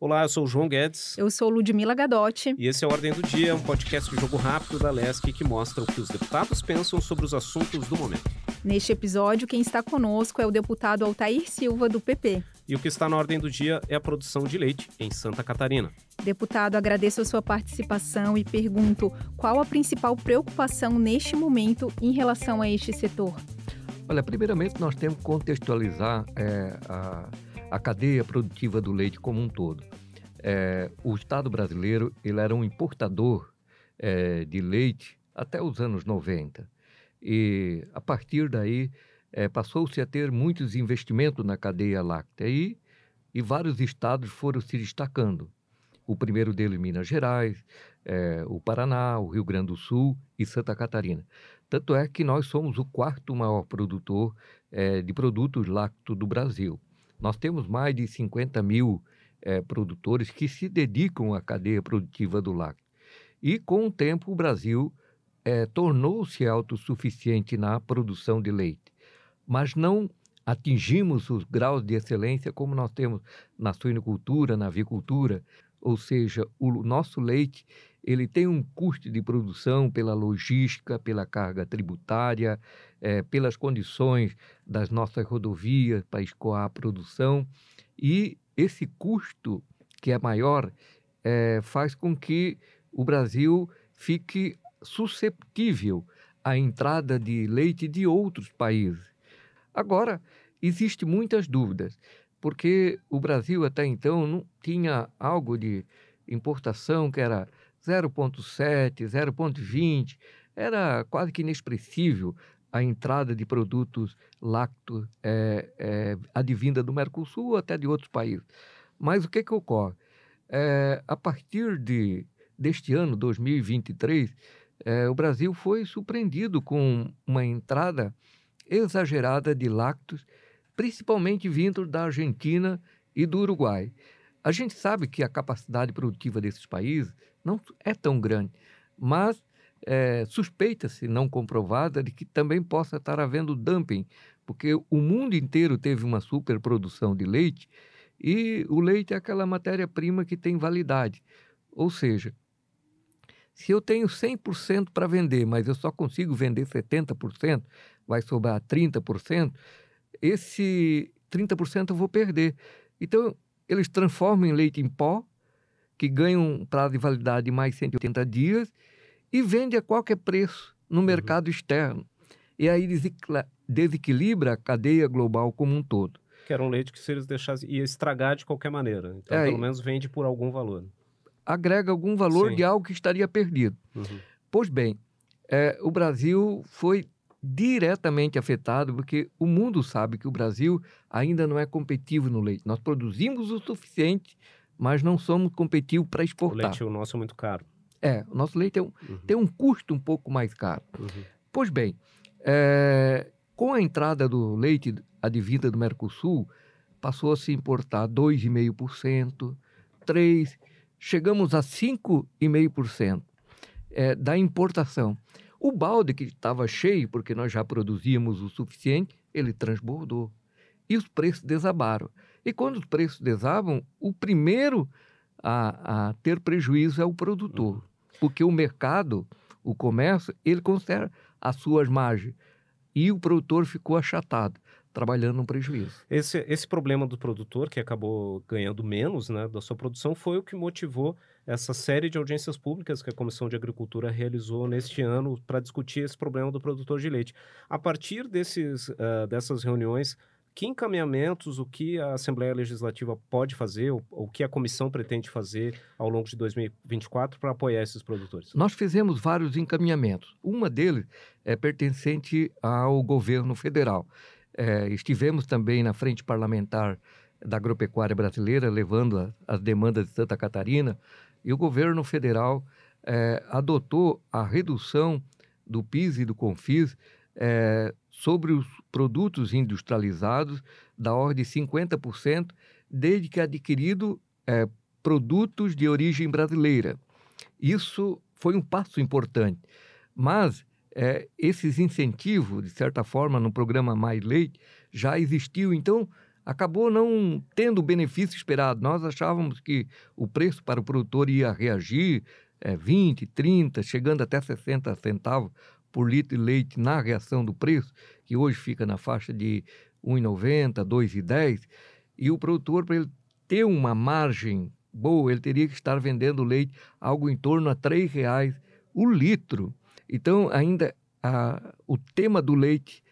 Olá, eu sou o João Guedes. Eu sou Ludmila Gadotti. E esse é o Ordem do Dia, um podcast de jogo rápido da LESC que mostra o que os deputados pensam sobre os assuntos do momento. Neste episódio, quem está conosco é o deputado Altair Silva, do PP. E o que está na Ordem do Dia é a produção de leite em Santa Catarina. Deputado, agradeço a sua participação e pergunto qual a principal preocupação neste momento em relação a este setor. Olha, primeiramente nós temos que contextualizar é, a a cadeia produtiva do leite como um todo. É, o Estado brasileiro ele era um importador é, de leite até os anos 90. E a partir daí é, passou-se a ter muitos investimentos na cadeia láctea e, e vários estados foram se destacando. O primeiro dele, Minas Gerais, é, o Paraná, o Rio Grande do Sul e Santa Catarina. Tanto é que nós somos o quarto maior produtor é, de produtos lácteos do Brasil. Nós temos mais de 50 mil é, produtores que se dedicam à cadeia produtiva do lácteo. E com o tempo o Brasil é, tornou-se autossuficiente na produção de leite, mas não atingimos os graus de excelência como nós temos na suinocultura, na avicultura, ou seja, o nosso leite ele tem um custo de produção pela logística, pela carga tributária, é, pelas condições das nossas rodovias para escoar a produção. E esse custo, que é maior, é, faz com que o Brasil fique susceptível à entrada de leite de outros países. Agora, existem muitas dúvidas, porque o Brasil até então não tinha algo de importação que era 0,7, 0,20. Era quase que inexpressível a entrada de produtos lácteos é, é, advinda do Mercosul ou até de outros países. Mas o que, que ocorre? É, a partir de, deste ano, 2023, é, o Brasil foi surpreendido com uma entrada exagerada de lácteos, principalmente vindo da Argentina e do Uruguai. A gente sabe que a capacidade produtiva desses países não é tão grande, mas é, suspeita-se, não comprovada, de que também possa estar havendo dumping, porque o mundo inteiro teve uma superprodução de leite e o leite é aquela matéria-prima que tem validade. Ou seja, se eu tenho 100% para vender, mas eu só consigo vender 70%, vai sobrar 30%, esse 30% eu vou perder. Então, eles transformam em leite em pó, que ganha um prazo de validade de mais 180 dias e vende a qualquer preço no uhum. mercado uhum. externo. E aí desequilibra a cadeia global como um todo. Que era um leite que se eles deixassem, ia estragar de qualquer maneira. Então, é, pelo menos vende por algum valor. Agrega algum valor Sim. de algo que estaria perdido. Uhum. Pois bem, é, o Brasil foi diretamente afetado, porque o mundo sabe que o Brasil ainda não é competitivo no leite. Nós produzimos o suficiente mas não somos competitivos para exportar. O leite o nosso é muito caro. É, o nosso leite é um, uhum. tem um custo um pouco mais caro. Uhum. Pois bem, é, com a entrada do leite advinda do Mercosul, passou a se importar 2,5%, 3%, chegamos a 5,5% é, da importação. O balde que estava cheio, porque nós já produzíamos o suficiente, ele transbordou e os preços desabaram. E quando os preços desabam, o primeiro a, a ter prejuízo é o produtor, uhum. porque o mercado, o comércio, ele considera as suas margens e o produtor ficou achatado trabalhando um prejuízo. Esse, esse problema do produtor, que acabou ganhando menos né, da sua produção, foi o que motivou essa série de audiências públicas que a Comissão de Agricultura realizou neste ano para discutir esse problema do produtor de leite. A partir desses, uh, dessas reuniões, que encaminhamentos, o que a Assembleia Legislativa pode fazer, ou, o que a comissão pretende fazer ao longo de 2024 para apoiar esses produtores? Nós fizemos vários encaminhamentos. Uma deles é pertencente ao governo federal. É, estivemos também na frente parlamentar da agropecuária brasileira, levando as demandas de Santa Catarina, e o governo federal é, adotou a redução do PIS e do CONFIS é, sobre os produtos industrializados da ordem de 50%, desde que adquirido é, produtos de origem brasileira. Isso foi um passo importante, mas é, esses incentivos, de certa forma, no programa Mais Leite, já existiu, então acabou não tendo o benefício esperado. Nós achávamos que o preço para o produtor ia reagir é, 20, 30, chegando até 60 centavos por litro de leite na reação do preço, que hoje fica na faixa de 1,90, 2,10, e o produtor, para ele ter uma margem boa, ele teria que estar vendendo leite algo em torno a R$ reais o litro. Então, ainda a, o tema do leite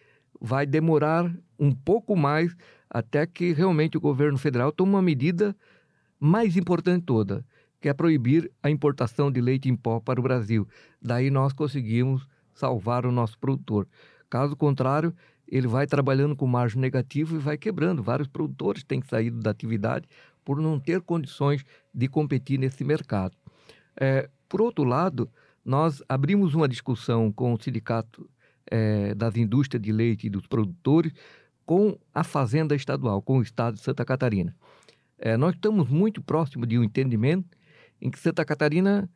vai demorar um pouco mais até que realmente o governo federal tome uma medida mais importante toda, que é proibir a importação de leite em pó para o Brasil. Daí nós conseguimos salvar o nosso produtor. Caso contrário, ele vai trabalhando com margem negativa e vai quebrando. Vários produtores têm que saído da atividade por não ter condições de competir nesse mercado. É, por outro lado, nós abrimos uma discussão com o Sindicato é, das Indústrias de Leite e dos Produtores, com a Fazenda Estadual, com o Estado de Santa Catarina. É, nós estamos muito próximos de um entendimento em que Santa Catarina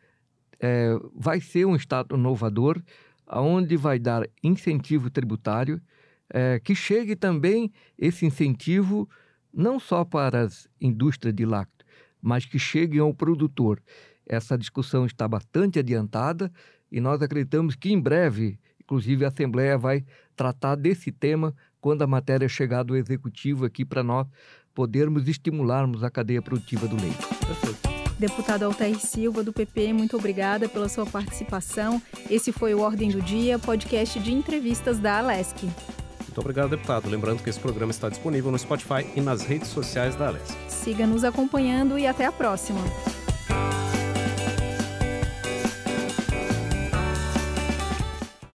é, vai ser um Estado inovador, aonde vai dar incentivo tributário, é, que chegue também esse incentivo não só para as indústrias de lácteo, mas que chegue ao produtor. Essa discussão está bastante adiantada e nós acreditamos que em breve, inclusive a Assembleia vai tratar desse tema quando a matéria chegar do Executivo aqui para nós podermos estimularmos a cadeia produtiva do leite. Perfeito. Deputado Altair Silva, do PP, muito obrigada pela sua participação. Esse foi o Ordem do Dia, podcast de entrevistas da Alesc. Muito obrigado, deputado. Lembrando que esse programa está disponível no Spotify e nas redes sociais da Alesc. Siga nos acompanhando e até a próxima.